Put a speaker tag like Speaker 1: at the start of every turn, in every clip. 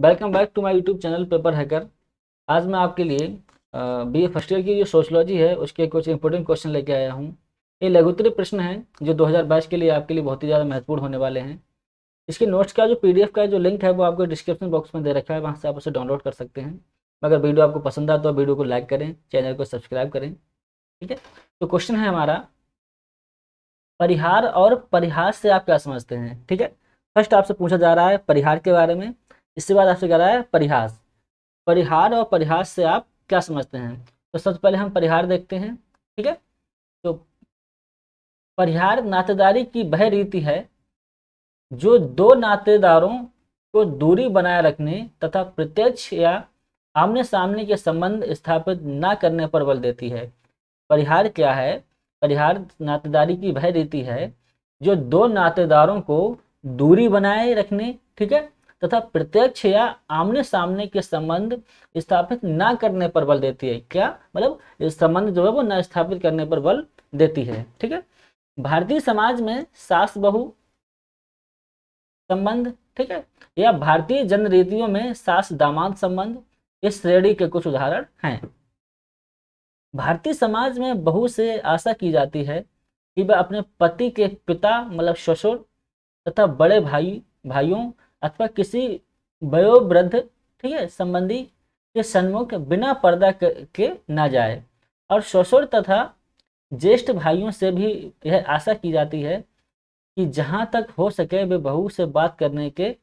Speaker 1: welcome back to my YouTube channel paper hacker आज मैं आपके लिए बी ए फर्स्ट ईयर की जो सोशलॉजी है उसके कुछ इंपॉर्टेंट क्वेश्चन लेके आया हूँ ये लघुत्तरी प्रश्न है जो 2022 के लिए आपके लिए बहुत ही ज़्यादा महत्वपूर्ण होने वाले हैं इसके नोट्स का जो पी का जो लिंक है वो आपको डिस्क्रिप्शन बॉक्स में दे रखा है वहाँ से आप उसे डाउनलोड कर सकते हैं अगर वीडियो आपको पसंद आए तो वीडियो को लाइक करें चैनल को सब्सक्राइब करें ठीक है तो क्वेश्चन है हमारा परिहार और परिहास से आप क्या समझते हैं ठीक है फर्स्ट आपसे पूछा जा रहा है परिहार के बारे में इसके बाद आपसे कह रहा है परिहास परिहार और परिहास से आप क्या समझते हैं तो सबसे पहले हम परिहार देखते हैं ठीक है तो परिहार नातेदारी की वह रीति है जो दो नातेदारों को दूरी बनाए रखने तथा प्रत्यक्ष या आमने सामने के संबंध स्थापित न करने पर बल देती है परिहार क्या है परिहार नातेदारी की वह रीति है जो दो नातेदारों को दूरी बनाए रखने ठीक है तथा प्रत्यक्ष या आमने सामने के संबंध स्थापित ना करने पर बल देती है क्या मतलब संबंध जो है वो न स्थापित करने पर बल देती है ठीक है भारतीय समाज में सास बहु संबंध ठीक है या भारतीय जन रीतियों में सास दामाद संबंध इस श्रेणी के कुछ उदाहरण हैं भारतीय समाज में बहु से आशा की जाती है कि वह अपने पति के पिता मतलब ससुर तथा बड़े भाई भाइयों अथवा किसी वयोवृद्ध ठीक है संबंधी के सन्मुख बिना पर्दा के ना जाए और ससुर तथा ज्येष्ठ भाइयों से भी यह आशा की जाती है कि जहाँ तक हो सके वे बहू से बात करने के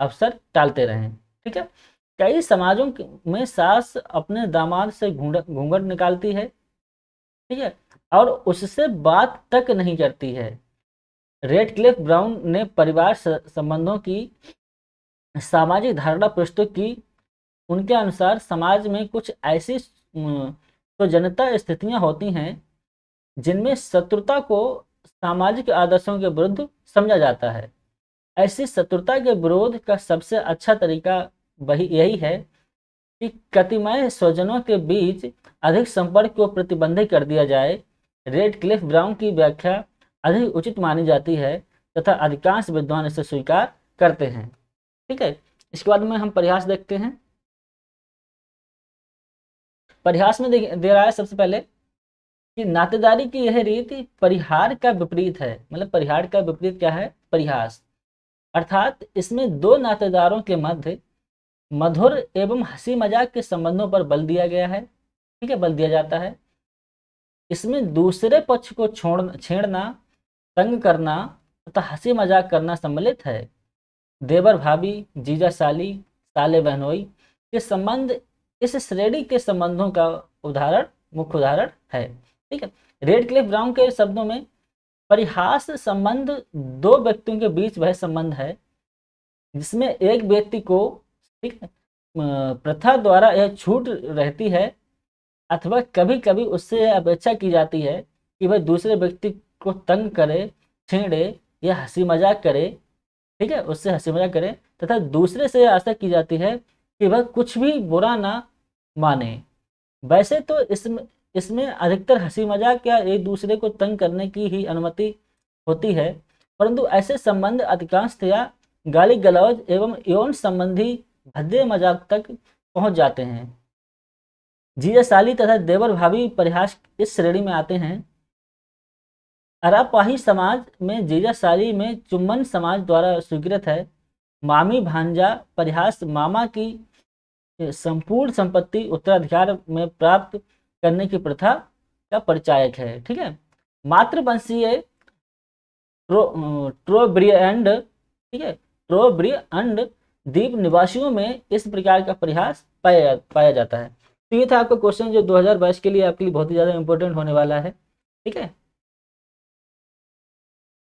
Speaker 1: अवसर टालते रहें ठीक है कई समाजों में सास अपने दामाद से घूंघट निकालती है ठीक है और उससे बात तक नहीं करती है रेड क्लिफ ब्राउन ने परिवार संबंधों की सामाजिक धारणा प्रस्तुत की उनके अनुसार समाज में कुछ ऐसी जनता स्थितियां होती हैं जिनमें शत्रुता को सामाजिक आदर्शों के विरुद्ध समझा जाता है ऐसी शत्रुता के विरोध का सबसे अच्छा तरीका वही यही है कि कतिमय स्वजनों के बीच अधिक संपर्क को प्रतिबंधित कर दिया जाए रेड क्लिफ ब्राउन की व्याख्या अधिक उचित मानी जाती है तथा अधिकांश विद्वान इसे स्वीकार करते हैं ठीक है इसके बाद में हम प्रयास देखते हैं परिहास में दे रहा है सबसे पहले कि नातेदारी की यह रीति परिहार का विपरीत है मतलब परिहार का विपरीत क्या है परिहास अर्थात इसमें दो नातेदारों के मध्य मधुर एवं हंसी मजाक के संबंधों पर बल दिया गया है ठीक है बल दिया जाता है इसमें दूसरे पक्ष को छोड़ छेड़ना तंग करना तथा हंसी मजाक करना सम्मिलित है देवर भाभी जीजा साली साले बहनोई के संबंध इस श्रेणी के संबंधों का उदाहरण मुख्य उदाहरण है ठीक है रेड क्लिफ ब्राउन के शब्दों में परिहास संबंध दो व्यक्तियों के बीच वह संबंध है जिसमें एक व्यक्ति को ठीक प्रथा द्वारा यह छूट रहती है अथवा कभी कभी उससे अपेक्षा की जाती है कि वह दूसरे व्यक्ति को तंग करे छेड़े या हंसी मजाक करे ठीक है उससे हंसी मजाक करें तथा दूसरे से आशा की जाती है कि वह कुछ भी बुरा ना माने वैसे तो इसमें इसमें अधिकतर हंसी मजाक या एक दूसरे को तंग करने की ही अनुमति होती है परंतु ऐसे संबंध अधिकांश या गाली गलौज एवं यौन संबंधी भद्दे मजाक तक पहुंच जाते हैं जीजाशाली तथा देवर भावी परिहास इस श्रेणी में आते हैं अरापाही समाज में जीजाशाली में चुम्बन समाज द्वारा स्वीकृत है मामी भांजा परिहास मामा की संपूर्ण संपत्ति उत्तराधिकार में प्राप्त करने की प्रथा का परिचायक है ठीक है मातृवंशीय ट्रोब्रिय एंड ठीक है एंड द्वीप निवासियों में इस प्रकार का प्रयास पाया पाया जाता है तो ये था आपका क्वेश्चन जो 2022 के लिए आपके लिए बहुत ही ज़्यादा इंपॉर्टेंट होने वाला है ठीक है